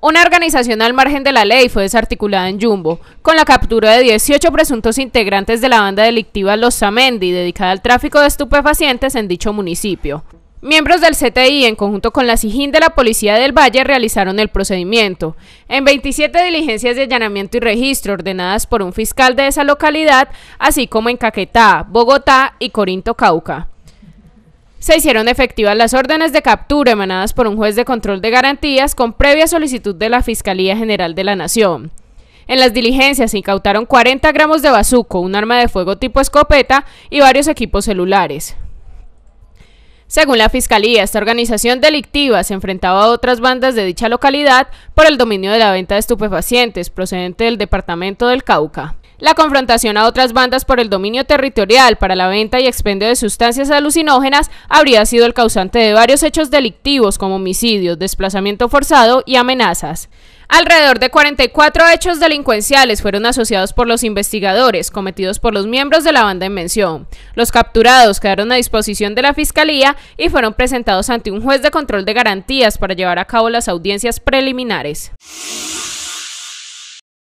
Una organización al margen de la ley fue desarticulada en Jumbo, con la captura de 18 presuntos integrantes de la banda delictiva Los Samendi, dedicada al tráfico de estupefacientes en dicho municipio. Miembros del CTI, en conjunto con la Sigin de la Policía del Valle, realizaron el procedimiento. En 27 diligencias de allanamiento y registro ordenadas por un fiscal de esa localidad, así como en Caquetá, Bogotá y Corinto Cauca se hicieron efectivas las órdenes de captura emanadas por un juez de control de garantías con previa solicitud de la Fiscalía General de la Nación. En las diligencias se incautaron 40 gramos de bazuco, un arma de fuego tipo escopeta y varios equipos celulares. Según la Fiscalía, esta organización delictiva se enfrentaba a otras bandas de dicha localidad por el dominio de la venta de estupefacientes procedente del departamento del Cauca la confrontación a otras bandas por el dominio territorial para la venta y expendio de sustancias alucinógenas habría sido el causante de varios hechos delictivos como homicidios, desplazamiento forzado y amenazas. Alrededor de 44 hechos delincuenciales fueron asociados por los investigadores cometidos por los miembros de la banda en mención. Los capturados quedaron a disposición de la Fiscalía y fueron presentados ante un juez de control de garantías para llevar a cabo las audiencias preliminares.